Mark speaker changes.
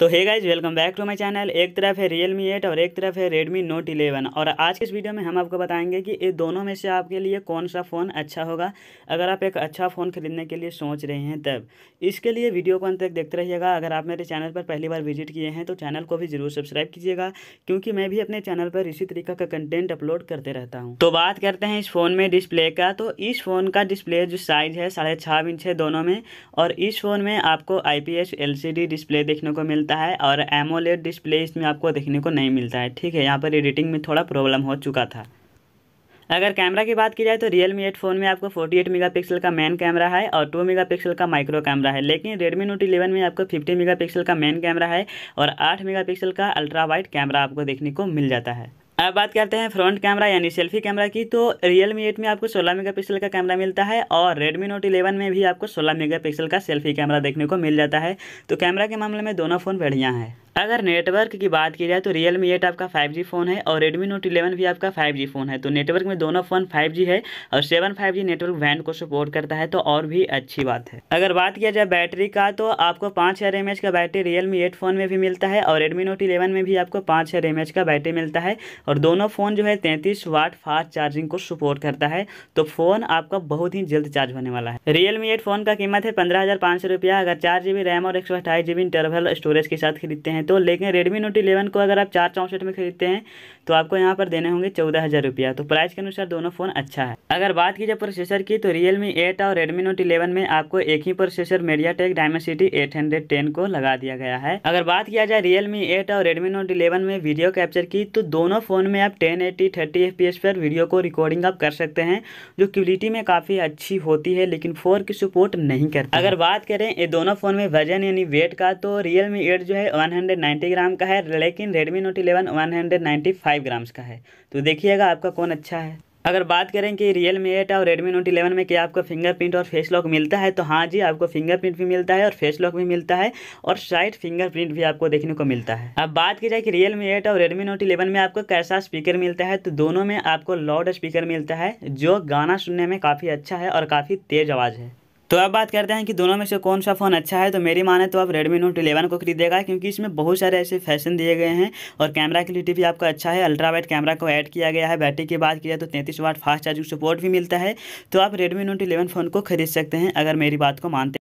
Speaker 1: तो hey guys welcome back to my channel एक तरफ है रियलमी एट और एक तरफ है रेडमी नोट इलेवन और आज के इस वीडियो में हम आपको बताएंगे कि ये दोनों में से आपके लिए कौन सा फ़ोन अच्छा होगा अगर आप एक अच्छा फ़ोन खरीदने के लिए सोच रहे हैं तब इसके लिए वीडियो को अंत तक देखते रहिएगा अगर आप मेरे चैनल पर पहली बार विजिट किए हैं तो चैनल को भी ज़रूर सब्सक्राइब कीजिएगा क्योंकि मैं भी अपने चैनल पर इसी तरीका का कंटेंट अपलोड करते रहता हूँ तो बात करते हैं इस फ़ोन में डिस्प्ले का तो इस फ़ोन का डिस्प्ले जो साइज़ है साढ़े इंच है दोनों में और इस फ़ोन में आपको आई पी डिस्प्ले देखने को मिलता मिलता है और एमोलेट डिस्प्ले इसमें आपको देखने को नहीं मिलता है ठीक है यहाँ पर एडिटिंग में थोड़ा प्रॉब्लम हो चुका था अगर कैमरा की बात की जाए तो रियल मी एट फ़ोन में आपको 48 मेगापिक्सल का मेन कैमरा है और 2 मेगापिक्सल का माइक्रो कैमरा है लेकिन रेडमी नोट 11 में आपको 50 मेगापिक्सल का मेन कैमरा है और 8 मेगापिक्सल का अल्ट्रा वाइड कैमरा आपको देखने को मिल जाता है अब बात करते हैं फ्रंट कैमरा यानी सेल्फी कैमरा की तो रियल मी एट में आपको 16 मेगापिक्सल का कैमरा मिलता है और रेडमी नोट 11 में भी आपको 16 मेगापिक्सल का सेल्फी कैमरा देखने को मिल जाता है तो कैमरा के मामले में दोनों फ़ोन बढ़िया हैं अगर नेटवर्क की बात की जाए तो रियल मी एट आपका फाइव जी फ़ोन है और रेडमी नोट इलेवन भी आपका फाइव जी फ़ोन है तो नेटवर्क में दोनों फ़ोन फाइव जी है और seven five G network band को सपोर्ट करता है तो और भी अच्छी बात है अगर बात किया जाए बैटरी का तो आपको पाँच हज़ार एम एच का battery Realme eight phone में भी मिलता है और रेडमी नोट इलेवन में भी आपको पाँच हज़ार एम एच का बैटरी मिलता है और दोनों फ़ोन जो है तैंतीस वाट फास्ट चार्जिंग को सपोर्ट करता है तो फ़ोन आपका बहुत ही जल्द चार्ज होने वाला है रियल मी एट फ़ोन का कीमत है पंद्रह हज़ार पाँच सौ रुपया अगर चार जी बी रैम और एक सौ अट्ठाईस जी बी इंटरवल स्टोरेज के साथ खरीदते हैं तो तो लेकिन रेडमी नोट इलेवन को अगर आप चार चौंसठ में खरीदते हैं तो आपको यहाँ पर देने होंगे चौदह हज़ार रुपया तो प्राइस के अनुसार दोनों फ़ोन अच्छा है अगर बात की जाए प्रोसेसर की तो रियल मी एट और रेडमी नोट इलेवन में आपको एक ही processor MediaTek Dimensity eight hundred ten को लगा दिया गया है अगर बात किया जाए रियल मी एट और रेडमी नोट इलेवन में वीडियो कैप्चर की तो दोनों फोन में आप ten eighty thirty F P पर वीडियो को रिकॉर्डिंग आप कर सकते हैं जो क्वालिटी में काफ़ी अच्छी होती है लेकिन फोर की सपोर्ट नहीं करती अगर बात करें ये दोनों फोन में वजन यानी वेट का तो रियल मी एट जो है वन हंड्रेड नाइन्टी ग्राम का है लेकिन Redmi note eleven one hundred ninety five grams का है तो देखिएगा आपका कौन अच्छा है अगर बात करें कि रियल मी एट और रेडमी नोट इलेवन में क्या आपको फिंगरप्रिंट और फेस लॉक मिलता है तो हाँ जी आपको फिंगरप्रिंट भी मिलता है और फेस लॉक भी मिलता है और साइड फिंगरप्रिंट भी आपको देखने को मिलता है अब बात की जाए कि रियल मी एट और रेडमी नोट इलेवन में आपको कैसा स्पीकर मिलता है तो दोनों में आपको लाउड स्पीकर मिलता है जो गाना सुनने में काफ़ी अच्छा है और काफ़ी तेज़ आवाज़ है तो अब बात करते हैं कि दोनों में से कौन सा फ़ोन अच्छा है तो मेरी माने तो आप रेडमी नोट इलेवन को खरीदेगा क्योंकि इसमें बहुत सारे ऐसे फैशन दिए गए हैं और कैमरा क्वालिटी भी आपका अच्छा है अल्ट्रा वाइट कैमरा को ऐड किया गया है बैटरी की बात की जाए तो तैंतीस वाट फास्ट चार्जिंग सपोर्ट भी मिलता है तो आप रेडमी नोट इलेवन फ़ोन को खरीद सकते हैं अगर मेरी बात को मानते हैं